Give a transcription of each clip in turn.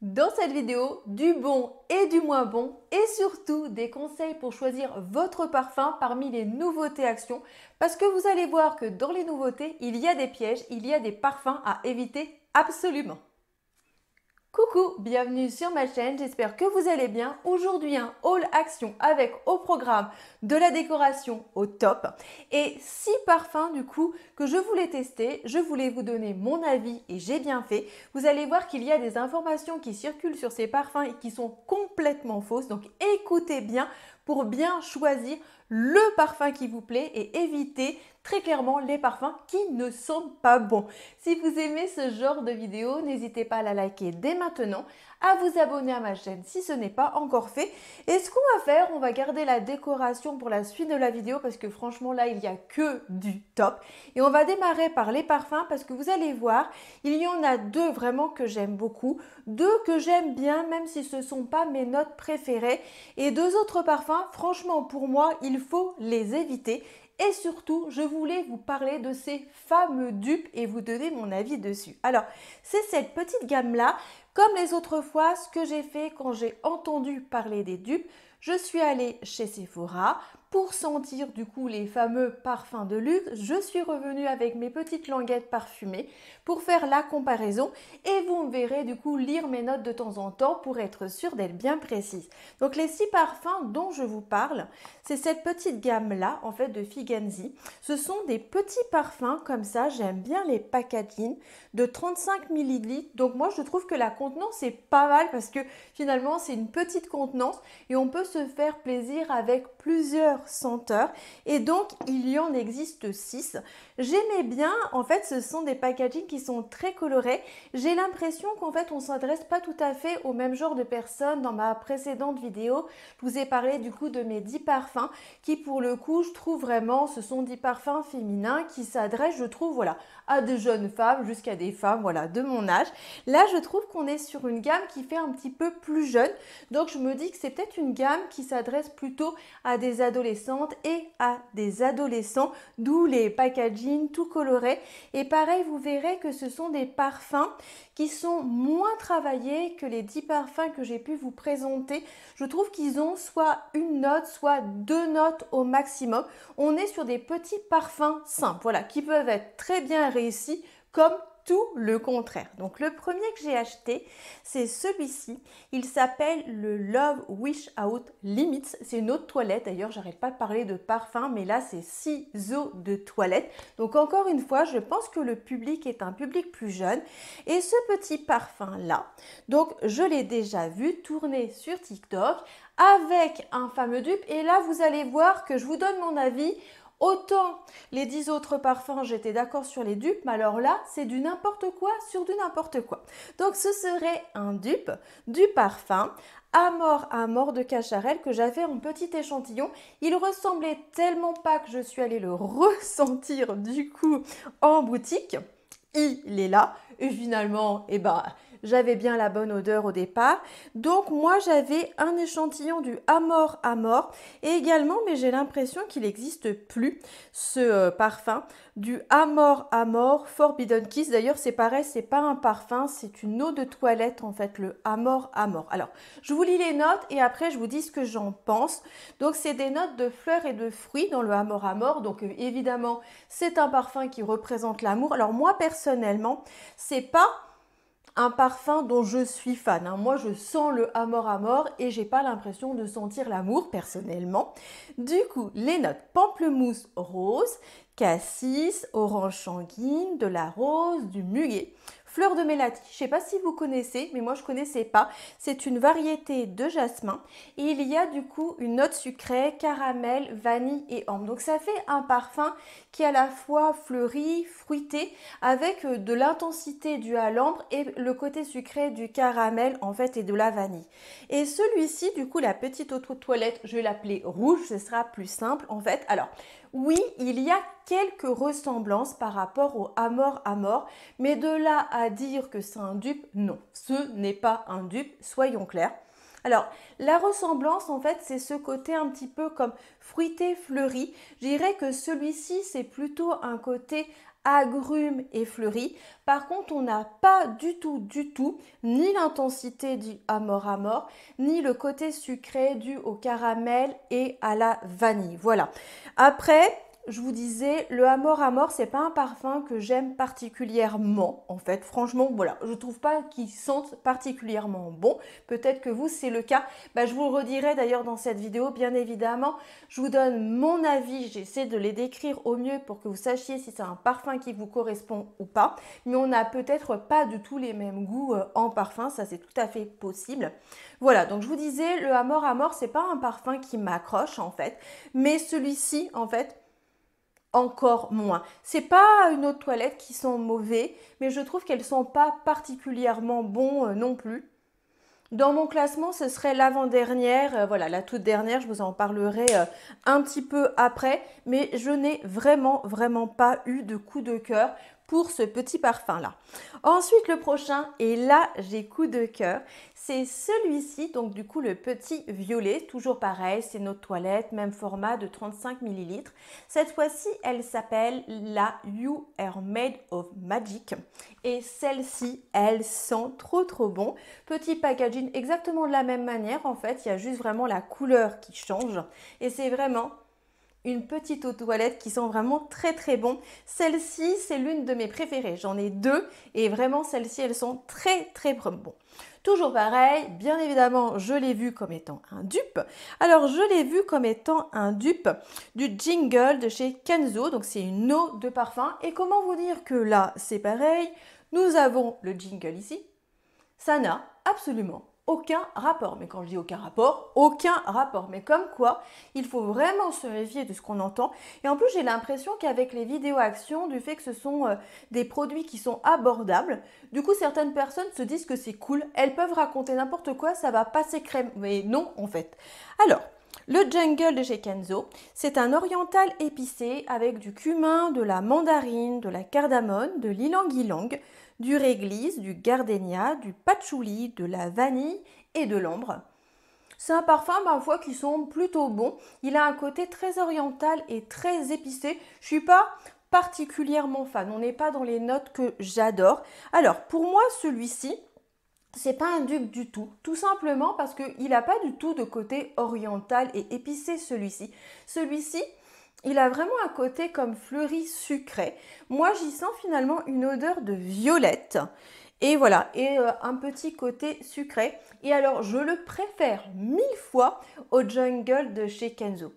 Dans cette vidéo, du bon et du moins bon et surtout des conseils pour choisir votre parfum parmi les nouveautés actions parce que vous allez voir que dans les nouveautés, il y a des pièges, il y a des parfums à éviter absolument. Coucou, bienvenue sur ma chaîne, j'espère que vous allez bien. Aujourd'hui un haul action avec au programme de la décoration au top et six parfums du coup que je voulais tester, je voulais vous donner mon avis et j'ai bien fait. Vous allez voir qu'il y a des informations qui circulent sur ces parfums et qui sont complètement fausses, donc écoutez bien, pour bien choisir le parfum qui vous plaît et éviter très clairement les parfums qui ne sont pas bons. Si vous aimez ce genre de vidéo, n'hésitez pas à la liker dès maintenant, à vous abonner à ma chaîne si ce n'est pas encore fait. Et ce qu'on va faire, on va garder la décoration pour la suite de la vidéo parce que franchement là, il n'y a que du top. Et on va démarrer par les parfums parce que vous allez voir, il y en a deux vraiment que j'aime beaucoup, deux que j'aime bien même si ce ne sont pas mes notes préférées et deux autres parfums, franchement pour moi, il faut les éviter. Et surtout, je voulais vous parler de ces fameux dupes et vous donner mon avis dessus. Alors, c'est cette petite gamme-là. Comme les autres fois, ce que j'ai fait quand j'ai entendu parler des dupes, je suis allée chez Sephora, pour sentir du coup les fameux parfums de luxe, je suis revenue avec mes petites languettes parfumées pour faire la comparaison et vous me verrez du coup lire mes notes de temps en temps pour être sûre d'être bien précise. Donc les six parfums dont je vous parle, c'est cette petite gamme là en fait de Figanzi. Ce sont des petits parfums comme ça, j'aime bien les packaging de 35 ml. Donc moi je trouve que la contenance est pas mal parce que finalement c'est une petite contenance et on peut se faire plaisir avec plusieurs senteurs et donc il y en existe 6. J'aimais bien, en fait ce sont des packaging qui sont très colorés. J'ai l'impression qu'en fait on s'adresse pas tout à fait au même genre de personnes. Dans ma précédente vidéo, je vous ai parlé du coup de mes 10 parfums qui pour le coup je trouve vraiment ce sont 10 parfums féminins qui s'adressent je trouve voilà à des jeunes femmes jusqu'à des femmes voilà de mon âge. Là je trouve qu'on est sur une gamme qui fait un petit peu plus jeune. Donc je me dis que c'est peut-être une gamme qui s'adresse plutôt à des adolescentes et à des adolescents, d'où les packaging tout colorés. Et pareil, vous verrez que ce sont des parfums qui sont moins travaillés que les 10 parfums que j'ai pu vous présenter. Je trouve qu'ils ont soit une note, soit deux notes au maximum. On est sur des petits parfums simples, voilà, qui peuvent être très bien réussis comme tout le contraire. Donc le premier que j'ai acheté, c'est celui-ci. Il s'appelle le Love Wish Out Limits. C'est une autre toilette. D'ailleurs, j'arrête pas de parler de parfum, mais là, c'est six eaux de toilette. Donc encore une fois, je pense que le public est un public plus jeune. Et ce petit parfum-là, donc je l'ai déjà vu tourner sur TikTok avec un fameux dupe. Et là, vous allez voir que je vous donne mon avis Autant les dix autres parfums, j'étais d'accord sur les dupes, mais alors là, c'est du n'importe quoi sur du n'importe quoi. Donc ce serait un dupe du parfum à mort à mort de Cacharel que j'avais en petit échantillon. Il ressemblait tellement pas que je suis allée le ressentir du coup en boutique. Il est là et finalement, eh ben, j'avais bien la bonne odeur au départ. Donc moi j'avais un échantillon du Amor Amor et également mais j'ai l'impression qu'il n'existe plus ce euh, parfum du Amor Amor Forbidden Kiss. D'ailleurs c'est pareil, c'est pas un parfum, c'est une eau de toilette en fait le Amor Amor. Alors je vous lis les notes et après je vous dis ce que j'en pense. Donc c'est des notes de fleurs et de fruits dans le Amor Amor. Donc évidemment c'est un parfum qui représente l'amour. Alors moi personnellement c'est pas un parfum dont je suis fan. Hein. Moi, je sens le amor mort et j'ai pas l'impression de sentir l'amour personnellement. Du coup, les notes pamplemousse rose, cassis, orange sanguine, de la rose, du muguet fleur de mélati. Je ne sais pas si vous connaissez, mais moi je ne connaissais pas. C'est une variété de jasmin. Et il y a du coup une note sucrée, caramel, vanille et ambre. Donc ça fait un parfum qui est à la fois fleuri, fruité, avec euh, de l'intensité du à l'ambre et le côté sucré du caramel en fait et de la vanille. Et celui-ci, du coup, la petite auto-toilette, je vais l'appeler rouge, ce sera plus simple en fait. Alors, oui, il y a quelques ressemblances par rapport au Amor Amor, mais de là à dire que c'est un dupe, non, ce n'est pas un dupe, soyons clairs. Alors, la ressemblance, en fait, c'est ce côté un petit peu comme fruité, fleuri. Je dirais que celui-ci, c'est plutôt un côté agrumes et fleuris. Par contre, on n'a pas du tout, du tout, ni l'intensité du amor mort, ni le côté sucré dû au caramel et à la vanille. Voilà. Après, je vous disais, le Amor Amor, c'est pas un parfum que j'aime particulièrement. En fait, franchement, voilà, je trouve pas qu'il sente particulièrement bon. Peut-être que vous, c'est le cas. Bah, je vous le redirai d'ailleurs dans cette vidéo, bien évidemment. Je vous donne mon avis. J'essaie de les décrire au mieux pour que vous sachiez si c'est un parfum qui vous correspond ou pas. Mais on n'a peut-être pas du tout les mêmes goûts euh, en parfum. Ça, c'est tout à fait possible. Voilà, donc je vous disais, le Amor Amor, c'est pas un parfum qui m'accroche en fait, mais celui-ci, en fait, encore moins. C'est pas une autre toilette qui sont mauvais, mais je trouve qu'elles sont pas particulièrement bons euh, non plus. Dans mon classement, ce serait l'avant-dernière, euh, voilà, la toute dernière, je vous en parlerai euh, un petit peu après, mais je n'ai vraiment, vraiment pas eu de coup de cœur pour ce petit parfum-là. Ensuite, le prochain, et là, j'ai coup de cœur, c'est celui-ci, donc du coup le petit violet, toujours pareil, c'est notre toilette, même format de 35 ml. Cette fois-ci, elle s'appelle la You Are Made of Magic. Et celle-ci, elle sent trop trop bon. Petit packaging exactement de la même manière, en fait, il y a juste vraiment la couleur qui change. Et c'est vraiment une petite eau toilette qui sent vraiment très très bon. Celle-ci, c'est l'une de mes préférées. J'en ai deux et vraiment celles-ci, elles sont très très bon. Toujours pareil, bien évidemment, je l'ai vu comme étant un dupe. Alors, je l'ai vu comme étant un dupe du jingle de chez Kenzo. Donc, c'est une eau de parfum. Et comment vous dire que là, c'est pareil. Nous avons le jingle ici. Ça n'a absolument aucun rapport. Mais quand je dis aucun rapport, aucun rapport. Mais comme quoi, il faut vraiment se méfier de ce qu'on entend. Et en plus, j'ai l'impression qu'avec les vidéos actions, du fait que ce sont euh, des produits qui sont abordables, du coup, certaines personnes se disent que c'est cool. Elles peuvent raconter n'importe quoi, ça va passer crème. Mais non, en fait. Alors, le jungle de chez Kenzo, c'est un oriental épicé avec du cumin, de la mandarine, de la cardamone, de l'ilang-ilang, du réglisse, du gardenia, du patchouli, de la vanille et de l'ambre. C'est un parfum parfois qui semble plutôt bon. Il a un côté très oriental et très épicé. Je suis pas particulièrement fan. On n'est pas dans les notes que j'adore. Alors pour moi celui-ci, c'est pas un duc du tout, tout simplement parce qu'il n'a pas du tout de côté oriental et épicé celui-ci. Celui-ci, il a vraiment un côté comme fleuri sucré. Moi, j'y sens finalement une odeur de violette. Et voilà, et euh, un petit côté sucré. Et alors, je le préfère mille fois au jungle de chez Kenzo.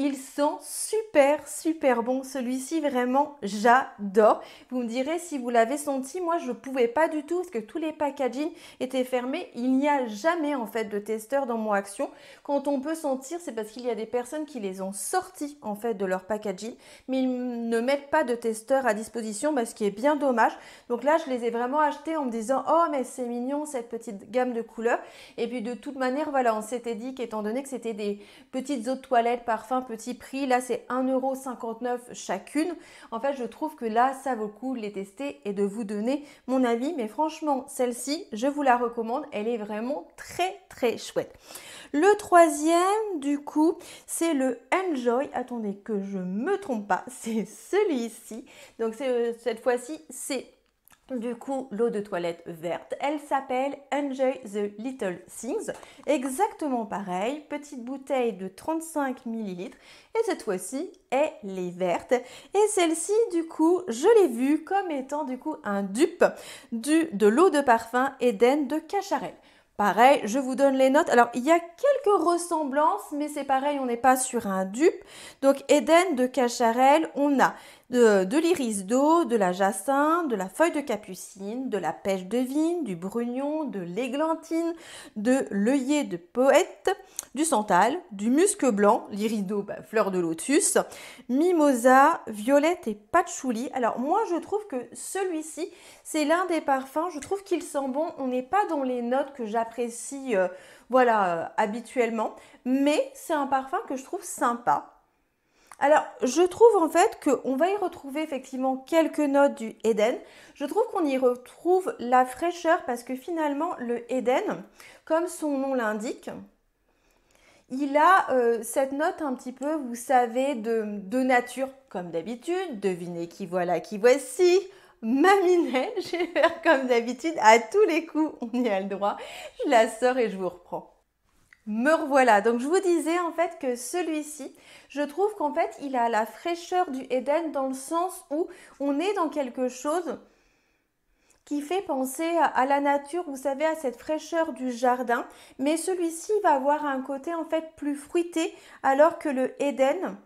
Il sent super, super bon. Celui-ci, vraiment, j'adore. Vous me direz si vous l'avez senti. Moi, je ne pouvais pas du tout parce que tous les packaging étaient fermés. Il n'y a jamais, en fait, de testeur dans mon action. Quand on peut sentir, c'est parce qu'il y a des personnes qui les ont sortis, en fait, de leur packaging. Mais ils ne mettent pas de testeur à disposition, bah, ce qui est bien dommage. Donc là, je les ai vraiment achetés en me disant, oh, mais c'est mignon, cette petite gamme de couleurs. Et puis, de toute manière, voilà, on s'était dit qu'étant donné que c'était des petites eaux de toilette, parfum, petit prix. Là, c'est 1,59€ chacune. En fait, je trouve que là, ça vaut le coup de les tester et de vous donner mon avis. Mais franchement, celle-ci, je vous la recommande. Elle est vraiment très, très chouette. Le troisième, du coup, c'est le Enjoy. Attendez que je me trompe pas. C'est celui-ci. Donc, euh, cette fois-ci, c'est du coup, l'eau de toilette verte, elle s'appelle Enjoy the Little Things. Exactement pareil, petite bouteille de 35 ml. Et cette fois-ci, elle est verte. Et celle-ci, du coup, je l'ai vue comme étant du coup un dupe du, de l'eau de parfum Eden de Cacharel. Pareil, je vous donne les notes. Alors, il y a quelques ressemblances, mais c'est pareil, on n'est pas sur un dupe. Donc, Eden de Cacharel, on a de, l'iris d'eau, de la jacinthe, de la feuille de capucine, de la pêche de vigne, du brugnon, de l'églantine, de l'œillet de poète, du santal, du musc blanc, l'iris d'eau, bah, fleur de lotus, mimosa, violette et patchouli. Alors moi je trouve que celui-ci, c'est l'un des parfums, je trouve qu'il sent bon, on n'est pas dans les notes que j'apprécie euh, voilà euh, habituellement, mais c'est un parfum que je trouve sympa alors, je trouve en fait qu'on va y retrouver effectivement quelques notes du Eden. Je trouve qu'on y retrouve la fraîcheur parce que finalement, le Eden, comme son nom l'indique, il a euh, cette note un petit peu, vous savez, de, nature, comme d'habitude. Devinez qui voilà, qui voici. Maminette, je vais comme d'habitude, à tous les coups, on y a le droit. Je la sors et je vous reprends. Me revoilà. Donc je vous disais en fait que celui-ci, je trouve qu'en fait il a la fraîcheur du Eden dans le sens où on est dans quelque chose qui fait penser à la nature, vous savez, à cette fraîcheur du jardin. Mais celui-ci va avoir un côté en fait plus fruité, alors que le Eden,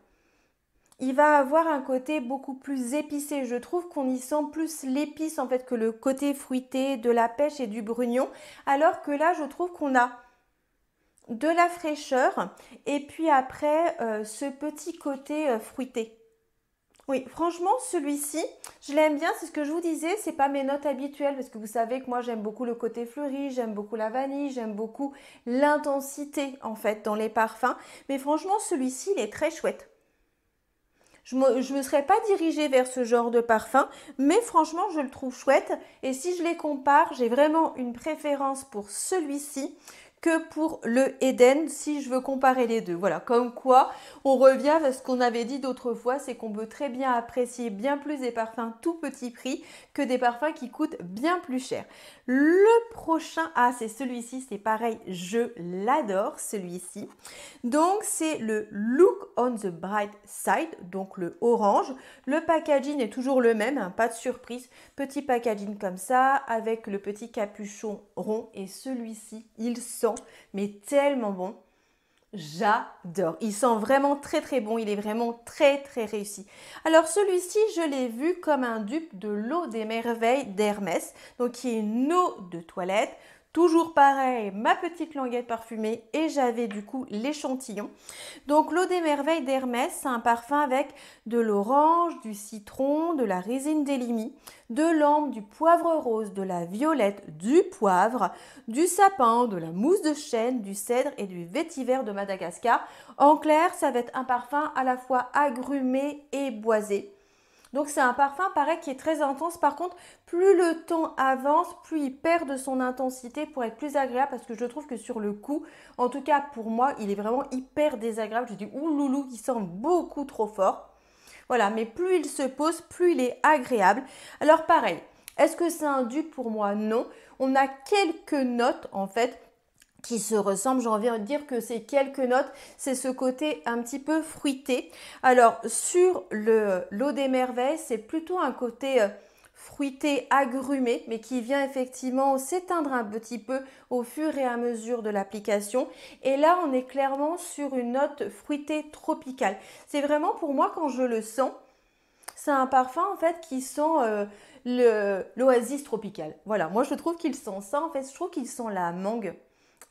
il va avoir un côté beaucoup plus épicé. Je trouve qu'on y sent plus l'épice en fait que le côté fruité de la pêche et du brugnon. Alors que là, je trouve qu'on a de la fraîcheur et puis après euh, ce petit côté euh, fruité. Oui, franchement, celui-ci, je l'aime bien, c'est ce que je vous disais, ce n'est pas mes notes habituelles parce que vous savez que moi j'aime beaucoup le côté fleuri, j'aime beaucoup la vanille, j'aime beaucoup l'intensité en fait dans les parfums, mais franchement, celui-ci, il est très chouette. Je ne me, me, serais pas dirigée vers ce genre de parfum, mais franchement, je le trouve chouette. Et si je les compare, j'ai vraiment une préférence pour celui-ci que pour le Eden si je veux comparer les deux. Voilà, comme quoi on revient à ce qu'on avait dit d'autres fois, c'est qu'on veut très bien apprécier bien plus des parfums tout petit prix que des parfums qui coûtent bien plus cher. Le prochain, ah c'est celui-ci, c'est pareil, je l'adore celui-ci. Donc c'est le Look on the Bright Side, donc le orange. Le packaging est toujours le même, hein, pas de surprise. Petit packaging comme ça, avec le petit capuchon rond et celui-ci, il sent mais tellement bon. J'adore. Il sent vraiment très très bon. Il est vraiment très très réussi. Alors celui-ci, je l'ai vu comme un dupe de l'eau des merveilles d'Hermès, donc qui est une eau de toilette Toujours pareil, ma petite languette parfumée et j'avais du coup l'échantillon. Donc l'eau des merveilles d'Hermès, c'est un parfum avec de l'orange, du citron, de la résine d'Elimi, de l'ambre, du poivre rose, de la violette, du poivre, du sapin, de la mousse de chêne, du cèdre et du vétiver de Madagascar. En clair, ça va être un parfum à la fois agrumé et boisé. Donc c'est un parfum pareil qui est très intense. Par contre, plus le temps avance, plus il perd de son intensité pour être plus agréable parce que je trouve que sur le coup, en tout cas pour moi, il est vraiment hyper désagréable. Je dis ouloulou loulou qui sent beaucoup trop fort. Voilà, mais plus il se pose, plus il est agréable. Alors pareil, est-ce que c'est un dupe pour moi Non. On a quelques notes en fait qui se ressemblent. J'en viens de dire que c'est quelques notes, c'est ce côté un petit peu fruité. Alors sur le l'eau des merveilles, c'est plutôt un côté euh, fruité, agrumé, mais qui vient effectivement s'éteindre un petit peu au fur et à mesure de l'application. Et là, on est clairement sur une note fruitée tropicale. C'est vraiment pour moi, quand je le sens, c'est un parfum en fait qui sent euh, l'oasis tropicale. Voilà, moi je trouve qu'il sent ça en fait, je trouve qu'il sent la mangue.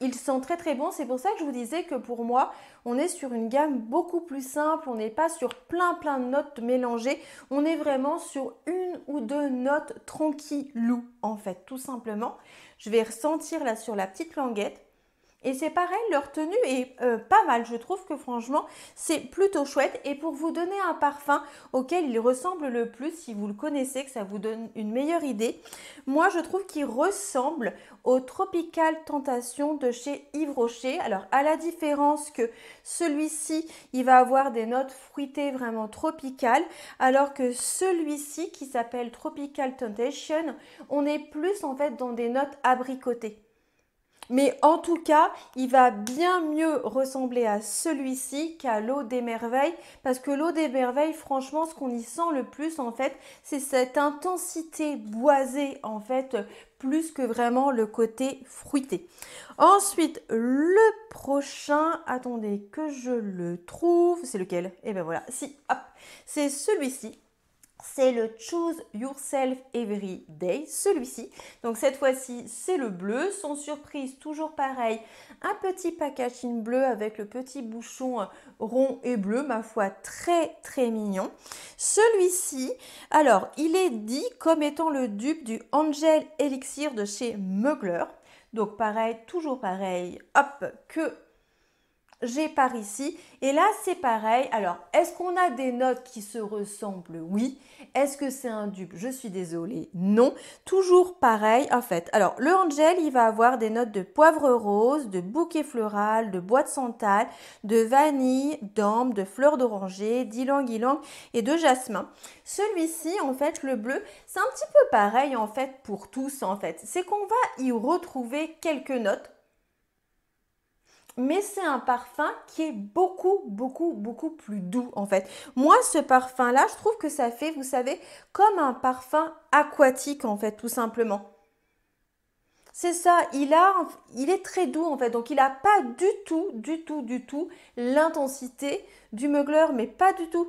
Ils sont très très bon. c'est pour ça que je vous disais que pour moi, on est sur une gamme beaucoup plus simple, on n'est pas sur plein plein de notes mélangées, on est vraiment sur une ou deux notes tranquillou en fait, tout simplement. Je vais ressentir là sur la petite languette et c'est pareil, leur tenue est euh, pas mal. Je trouve que franchement, c'est plutôt chouette. Et pour vous donner un parfum auquel il ressemble le plus, si vous le connaissez, que ça vous donne une meilleure idée, moi je trouve qu'il ressemble au Tropical Tentation de chez Yves Rocher. Alors à la différence que celui-ci, il va avoir des notes fruitées vraiment tropicales, alors que celui-ci qui s'appelle Tropical Tentation, on est plus en fait dans des notes abricotées. Mais en tout cas, il va bien mieux ressembler à celui-ci qu'à l'eau des merveilles, parce que l'eau des merveilles, franchement, ce qu'on y sent le plus, en fait, c'est cette intensité boisée, en fait, plus que vraiment le côté fruité. Ensuite, le prochain, attendez que je le trouve, c'est lequel eh bien, voilà, si, hop, c'est celui-ci c'est le Choose Yourself Every Day, celui-ci. Donc cette fois-ci, c'est le bleu. Sans surprise, toujours pareil, un petit packaging bleu avec le petit bouchon rond et bleu, ma foi, très très mignon. Celui-ci, alors, il est dit comme étant le dupe du Angel Elixir de chez Mugler. Donc pareil, toujours pareil, hop, que j'ai par ici. Et là, c'est pareil. Alors, est-ce qu'on a des notes qui se ressemblent Oui. Est-ce que c'est un dupe Je suis désolée. Non. Toujours pareil, en fait. Alors, le Angel, il va avoir des notes de poivre rose, de bouquet floral, de bois de santal, de vanille, d'ambre, de fleurs d'oranger, d'ylang-ylang et de jasmin. Celui-ci, en fait, le bleu, c'est un petit peu pareil, en fait, pour tous, en fait. C'est qu'on va y retrouver quelques notes mais c'est un parfum qui est beaucoup, beaucoup, beaucoup plus doux en fait. Moi, ce parfum-là, je trouve que ça fait, vous savez, comme un parfum aquatique en fait, tout simplement. C'est ça, il, a, il est très doux en fait, donc il n'a pas du tout, du tout, du tout l'intensité du Mugler, mais pas du tout.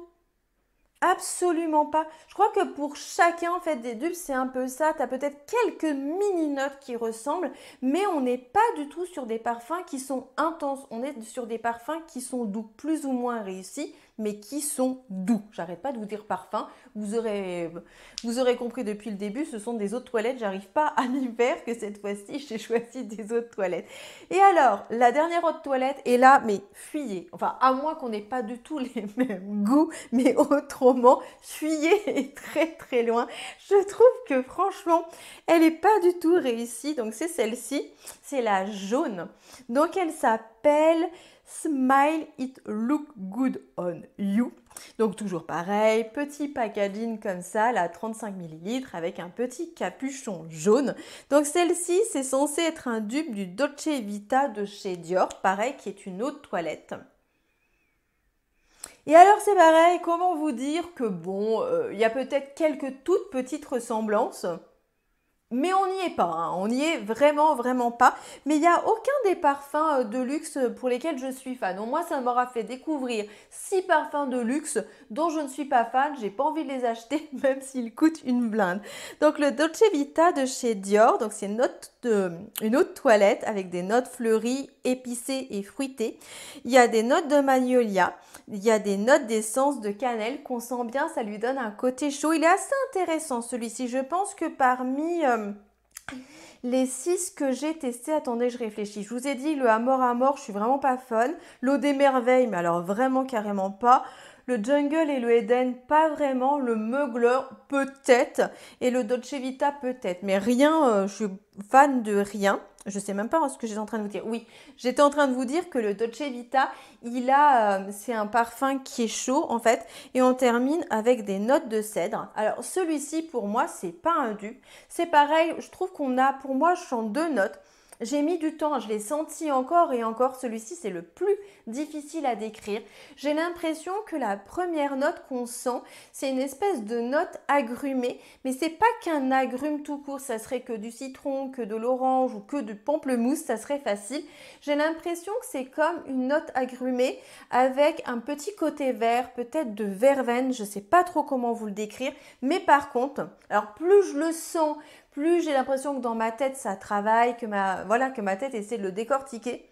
Absolument pas. Je crois que pour chacun en fait des dupes, c'est un peu ça. Tu as peut-être quelques mini notes qui ressemblent, mais on n'est pas du tout sur des parfums qui sont intenses. On est sur des parfums qui sont doux, plus ou moins réussis mais qui sont doux. J'arrête pas de vous dire parfum. Vous aurez, vous aurez compris depuis le début, ce sont des autres toilettes. J'arrive pas à l'hiver que cette fois-ci, j'ai choisi des autres toilettes. Et alors, la dernière autre toilette est là, mais fuyez. Enfin, à moins qu'on n'ait pas du tout les mêmes goûts, mais autrement, fuyez est très très loin. Je trouve que franchement, elle n'est pas du tout réussie. Donc c'est celle-ci, c'est la jaune. Donc elle s'appelle Smile, it look good on you. Donc toujours pareil, petit packaging comme ça, la 35 ml avec un petit capuchon jaune. Donc celle-ci, c'est censé être un dupe du Dolce Vita de chez Dior, pareil qui est une autre toilette. Et alors c'est pareil, comment vous dire que bon, euh, il y a peut-être quelques toutes petites ressemblances. Mais on n'y est pas, hein. on n'y est vraiment, vraiment pas. Mais il n'y a aucun des parfums euh, de luxe pour lesquels je suis fan. Donc moi, ça m'aura fait découvrir six parfums de luxe dont je ne suis pas fan, j'ai pas envie de les acheter, même s'ils coûtent une blinde. Donc le Dolce Vita de chez Dior, donc c'est une, une autre toilette avec des notes fleuries, épicées et fruitées. Il y a des notes de magnolia, il y a des notes d'essence de cannelle qu'on sent bien, ça lui donne un côté chaud. Il est assez intéressant celui-ci. Je pense que parmi... Euh, euh, les 6 que j'ai testés, attendez, je réfléchis. Je vous ai dit, le Amor mort à mort, je suis vraiment pas fun. L'eau des merveilles, mais alors vraiment carrément pas. Le jungle et le Eden, pas vraiment. Le Mugler, peut-être. Et le Dolce Vita, peut-être. Mais rien, euh, je suis fan de rien je sais même pas hein, ce que j'étais en train de vous dire. Oui, j'étais en train de vous dire que le Dolce Vita, il a, euh, c'est un parfum qui est chaud en fait, et on termine avec des notes de cèdre. Alors celui-ci pour moi, c'est pas un dupe. C'est pareil, je trouve qu'on a, pour moi, je sens deux notes. J'ai mis du temps, je l'ai senti encore et encore. Celui-ci, c'est le plus difficile à décrire. J'ai l'impression que la première note qu'on sent, c'est une espèce de note agrumée, mais c'est pas qu'un agrume tout court. Ça serait que du citron, que de l'orange ou que du pamplemousse, ça serait facile. J'ai l'impression que c'est comme une note agrumée avec un petit côté vert, peut-être de verveine. Je sais pas trop comment vous le décrire, mais par contre, alors plus je le sens, plus j'ai l'impression que dans ma tête ça travaille, que ma, voilà, que ma tête essaie de le décortiquer.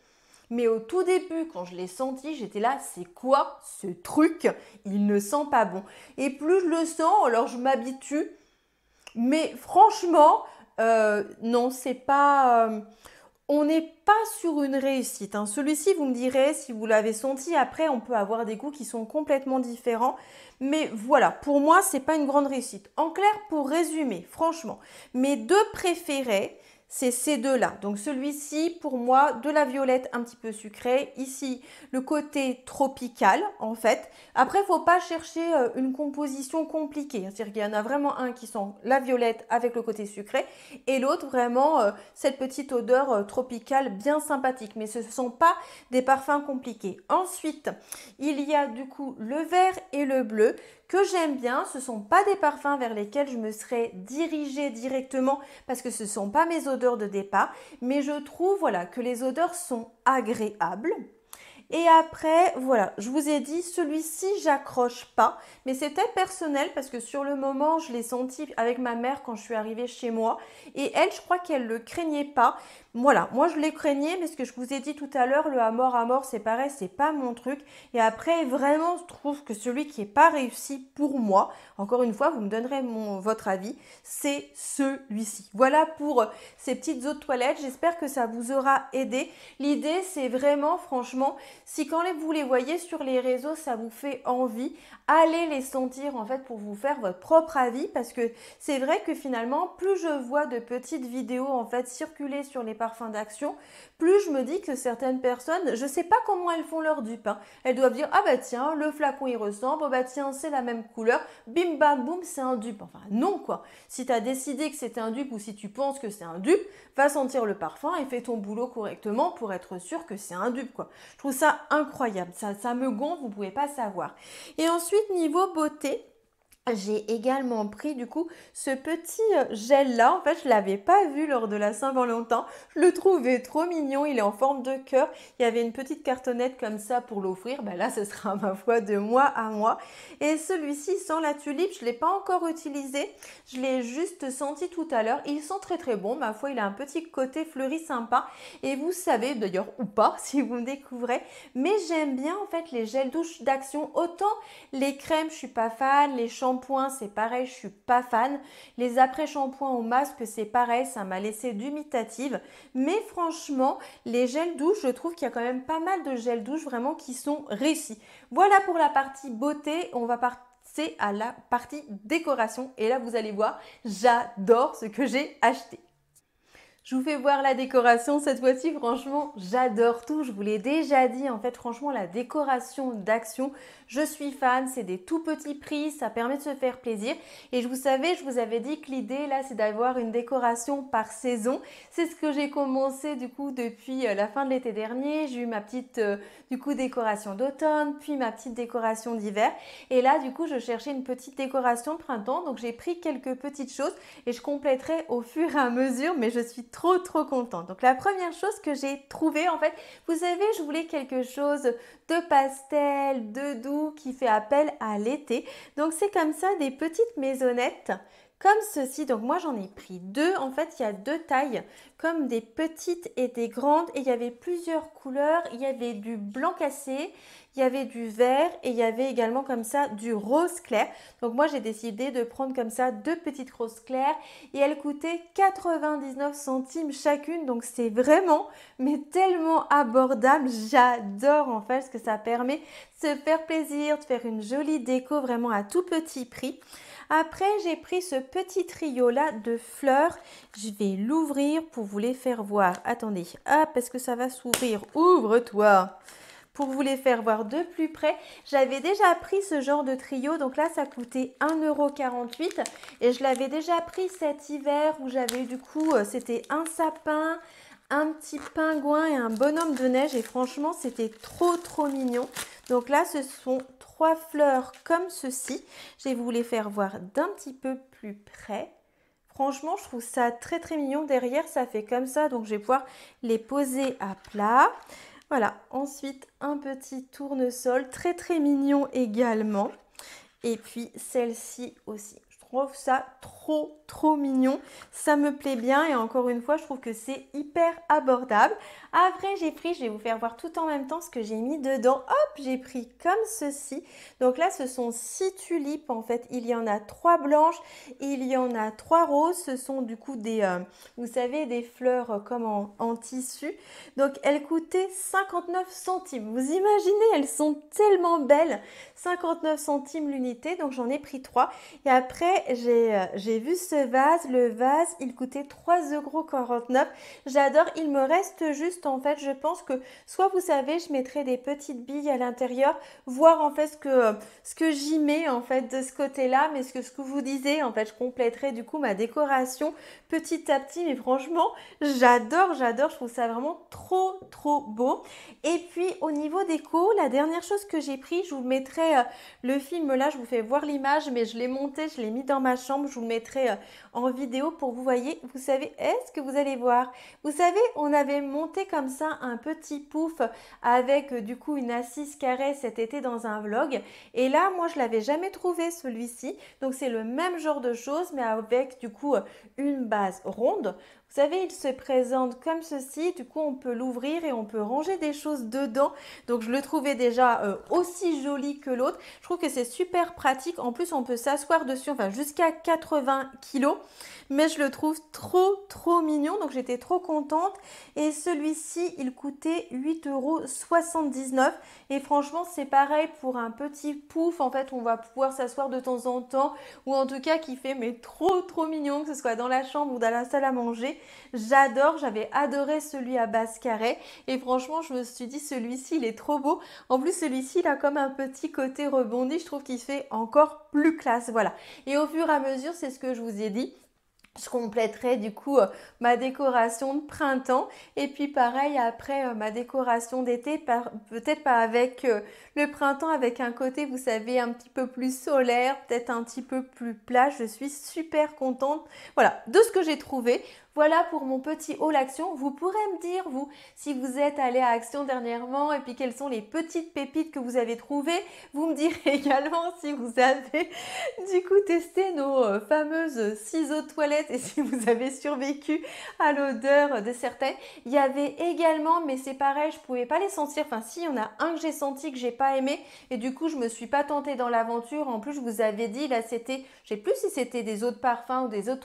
Mais au tout début, quand je l'ai senti, j'étais là, c'est quoi ce truc Il ne sent pas bon. Et plus je le sens, alors je m'habitue. Mais franchement, euh, non, c'est pas. Euh, on n'est pas sur une réussite. Hein. Celui-ci, vous me direz, si vous l'avez senti, après, on peut avoir des goûts qui sont complètement différents. Mais voilà, pour moi, ce n'est pas une grande réussite. En clair, pour résumer, franchement, mes deux préférés, c'est ces deux-là. Donc celui-ci, pour moi, de la violette un petit peu sucrée. Ici, le côté tropical, en fait. Après, il ne faut pas chercher euh, une composition compliquée. C'est-à-dire qu'il y en a vraiment un qui sent la violette avec le côté sucré et l'autre vraiment euh, cette petite odeur euh, tropicale bien sympathique. Mais ce ne sont pas des parfums compliqués. Ensuite, il y a du coup le vert et le bleu que j'aime bien. Ce ne sont pas des parfums vers lesquels je me serais dirigée directement parce que ce ne sont pas mes odeurs de départ. Mais je trouve voilà, que les odeurs sont agréables. Et après, voilà, je vous ai dit, celui-ci, j'accroche pas, mais c'était personnel parce que sur le moment, je l'ai senti avec ma mère quand je suis arrivée chez moi. Et elle, je crois qu'elle le craignait pas. Voilà, moi je les craignais, mais ce que je vous ai dit tout à l'heure, le à mort à mort, c'est pareil, c'est pas mon truc. Et après, vraiment, je trouve que celui qui n'est pas réussi pour moi, encore une fois, vous me donnerez mon, votre avis, c'est celui-ci. Voilà pour ces petites eaux de toilette, j'espère que ça vous aura aidé. L'idée, c'est vraiment, franchement, si quand vous les voyez sur les réseaux, ça vous fait envie, allez les sentir en fait pour vous faire votre propre avis, parce que c'est vrai que finalement, plus je vois de petites vidéos en fait circuler sur les parfum d'action, plus je me dis que certaines personnes, je sais pas comment elles font leur dupe. Hein. Elles doivent dire ah bah tiens, le flacon il ressemble, oh bah tiens, c'est la même couleur, bim bam boum, c'est un dupe. Enfin non quoi. Si tu as décidé que c'était un dupe ou si tu penses que c'est un dupe, va sentir le parfum et fais ton boulot correctement pour être sûr que c'est un dupe quoi. Je trouve ça incroyable. Ça ça me gonfle, vous pouvez pas savoir. Et ensuite niveau beauté, j'ai également pris du coup ce petit euh, gel là. En fait, je l'avais pas vu lors de la Saint-Valentin. Je le trouvais trop mignon. Il est en forme de cœur. Il y avait une petite cartonnette comme ça pour l'offrir. Ben là, ce sera ma foi de moi à moi. Et celui-ci sans la tulipe, je l'ai pas encore utilisé. Je l'ai juste senti tout à l'heure. Ils sont très très bons. Ma foi, il a un petit côté fleuri sympa. Et vous savez d'ailleurs ou pas si vous me découvrez, mais j'aime bien en fait les gels douche d'action autant les crèmes, je suis pas fan, les champs c'est pareil, je suis pas fan. Les après-shampoings au masque, c'est pareil, ça m'a laissé dubitative. Mais franchement, les gels douche, je trouve qu'il y a quand même pas mal de gels douche vraiment qui sont réussis. Voilà pour la partie beauté. On va passer à la partie décoration. Et là, vous allez voir, j'adore ce que j'ai acheté. Je vous fais voir la décoration. Cette fois-ci, franchement, j'adore tout. Je vous l'ai déjà dit. En fait, franchement, la décoration d'action, je suis fan. C'est des tout petits prix. Ça permet de se faire plaisir. Et je vous savais, je vous avais dit que l'idée, là, c'est d'avoir une décoration par saison. C'est ce que j'ai commencé, du coup, depuis euh, la fin de l'été dernier. J'ai eu ma petite, euh, du coup, décoration d'automne, puis ma petite décoration d'hiver. Et là, du coup, je cherchais une petite décoration de printemps. Donc, j'ai pris quelques petites choses et je compléterai au fur et à mesure. Mais je suis trop trop contente. Donc la première chose que j'ai trouvée en fait, vous savez, je voulais quelque chose de pastel, de doux qui fait appel à l'été. Donc c'est comme ça des petites maisonnettes comme ceci. Donc moi j'en ai pris deux. En fait, il y a deux tailles comme des petites et des grandes. Et il y avait plusieurs couleurs. Il y avait du blanc cassé, il y avait du vert et il y avait également comme ça du rose clair. Donc moi j'ai décidé de prendre comme ça deux petites roses claires et elles coûtaient 99 centimes chacune. Donc c'est vraiment mais tellement abordable. J'adore en fait ce que ça permet de se faire plaisir, de faire une jolie déco vraiment à tout petit prix. Après j'ai pris ce petit trio là de fleurs. Je vais l'ouvrir pour les faire voir. Attendez, hop, est que ça va s'ouvrir Ouvre-toi pour vous les faire voir de plus près. J'avais déjà pris ce genre de trio, donc là ça coûtait 1,48€ et je l'avais déjà pris cet hiver où j'avais du coup, euh, c'était un sapin, un petit pingouin et un bonhomme de neige et franchement c'était trop trop mignon. Donc là ce sont trois fleurs comme ceci. Je vais vous les faire voir d'un petit peu plus près. Franchement, je trouve ça très très mignon. Derrière, ça fait comme ça, donc je vais pouvoir les poser à plat. Voilà, ensuite un petit tournesol, très très mignon également. Et puis celle-ci aussi trouve ça trop trop mignon. Ça me plaît bien et encore une fois, je trouve que c'est hyper abordable. Après, j'ai pris, je vais vous faire voir tout en même temps ce que j'ai mis dedans. Hop, j'ai pris comme ceci. Donc là, ce sont six tulipes en fait. Il y en a trois blanches, il y en a trois roses. Ce sont du coup des, euh, vous savez, des fleurs euh, comme en, en tissu. Donc elles coûtaient 59 centimes. Vous imaginez, elles sont tellement belles. 59 centimes l'unité. Donc j'en ai pris trois. Et après, euh, j'ai vu ce vase. Le vase, il coûtait 3,49€. J'adore. Il me reste juste, en fait, je pense que soit vous savez, je mettrai des petites billes à l'intérieur, voir en fait ce que, euh, ce que j'y mets, en fait, de ce côté-là. Mais ce que, ce que vous disiez, en fait, je compléterai du coup ma décoration petit à petit. Mais franchement, j'adore, j'adore. Je trouve ça vraiment trop, trop beau. Et puis, au niveau déco, la dernière chose que j'ai pris, je vous mettrai euh, le film là, je vous fais voir l'image, mais je l'ai monté, je l'ai mis dans ma chambre. Je vous mettrai euh, en vidéo pour vous voyez. Vous savez, est-ce que vous allez voir Vous savez, on avait monté comme ça un petit pouf avec euh, du coup une assise carrée cet été dans un vlog. Et là, moi, je l'avais jamais trouvé celui-ci. Donc c'est le même genre de chose mais avec du coup euh, une base ronde. Vous savez, il se présente comme ceci. Du coup, on peut l'ouvrir et on peut ranger des choses dedans. Donc, je le trouvais déjà euh, aussi joli que l'autre. Je trouve que c'est super pratique. En plus, on peut s'asseoir dessus, enfin, jusqu'à 80 kilos mais je le trouve trop trop mignon, donc j'étais trop contente. Et celui-ci, il coûtait 8,79€ et franchement, c'est pareil pour un petit pouf, en fait, on va pouvoir s'asseoir de temps en temps, ou en tout cas qui fait mais trop trop mignon, que ce soit dans la chambre ou dans la salle à manger. J'adore, j'avais adoré celui à basse carré. et franchement, je me suis dit celui-ci, il est trop beau. En plus, celui-ci, il a comme un petit côté rebondi, je trouve qu'il fait encore plus classe, voilà. Et au fur et à mesure, c'est ce que je vous ai dit, je compléterai du coup euh, ma décoration de printemps et puis pareil après euh, ma décoration d'été peut-être pas avec euh, le printemps avec un côté vous savez un petit peu plus solaire peut-être un petit peu plus plat je suis super contente voilà de ce que j'ai trouvé voilà pour mon petit haul action. Vous pourrez me dire, vous, si vous êtes allé à Action dernièrement et puis quelles sont les petites pépites que vous avez trouvées. Vous me direz également si vous avez du coup testé nos euh, fameuses ciseaux de toilette et si vous avez survécu à l'odeur de certaines. Il y avait également, mais c'est pareil, je pouvais pas les sentir. Enfin, si, il y en a un que j'ai senti que j'ai pas aimé et du coup, je me suis pas tentée dans l'aventure. En plus, je vous avais dit, là, c'était, je sais plus si c'était des eaux de parfum ou des eaux de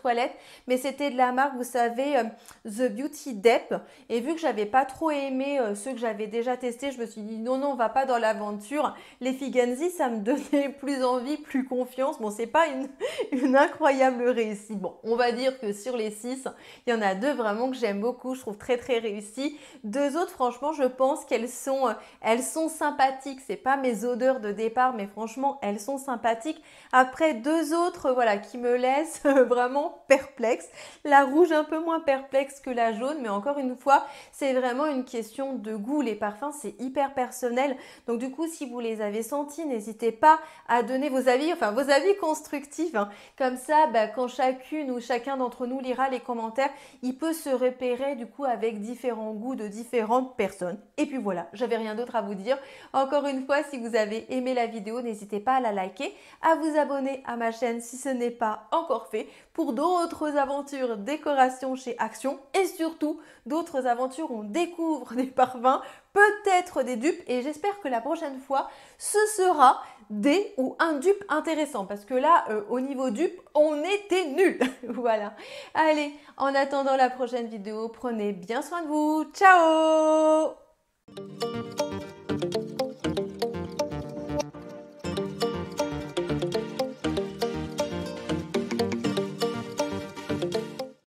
mais c'était de la marque, avait euh, The Beauty Dep. Et vu que j'avais pas trop aimé euh, ceux que j'avais déjà testés, je me suis dit non, non, on va pas dans l'aventure. Les Figanzi, ça me donnait plus envie, plus confiance. Bon, c'est pas une, incroyable réussite. Bon, on va dire que sur les 6, il y en a deux vraiment que j'aime beaucoup, je trouve très très réussi. Deux autres, franchement, je pense qu'elles sont, euh, elles sont sympathiques. C'est pas mes odeurs de départ, mais franchement, elles sont sympathiques. Après, deux autres, voilà, qui me laissent vraiment perplexe. La rouge un peu moins perplexe que la jaune, mais encore une fois, c'est vraiment une question de goût. Les parfums, c'est hyper personnel. Donc du coup, si vous les avez sentis, n'hésitez pas à donner vos avis, enfin vos avis constructifs. Hein. Comme ça, bah, quand chacune ou chacun d'entre nous lira les commentaires, il peut se repérer du coup avec différents goûts de différentes personnes. Et puis voilà, j'avais rien d'autre à vous dire. Encore une fois, si vous avez aimé la vidéo, n'hésitez pas à la liker, à vous abonner à ma chaîne si ce n'est pas encore fait pour d'autres aventures décoration chez Action et surtout d'autres aventures où on découvre des parfums, peut-être des dupes et j'espère que la prochaine fois ce sera des ou un dupe intéressant parce que là euh, au niveau dupe on était nul. voilà. Allez, en attendant la prochaine vidéo, prenez bien soin de vous. Ciao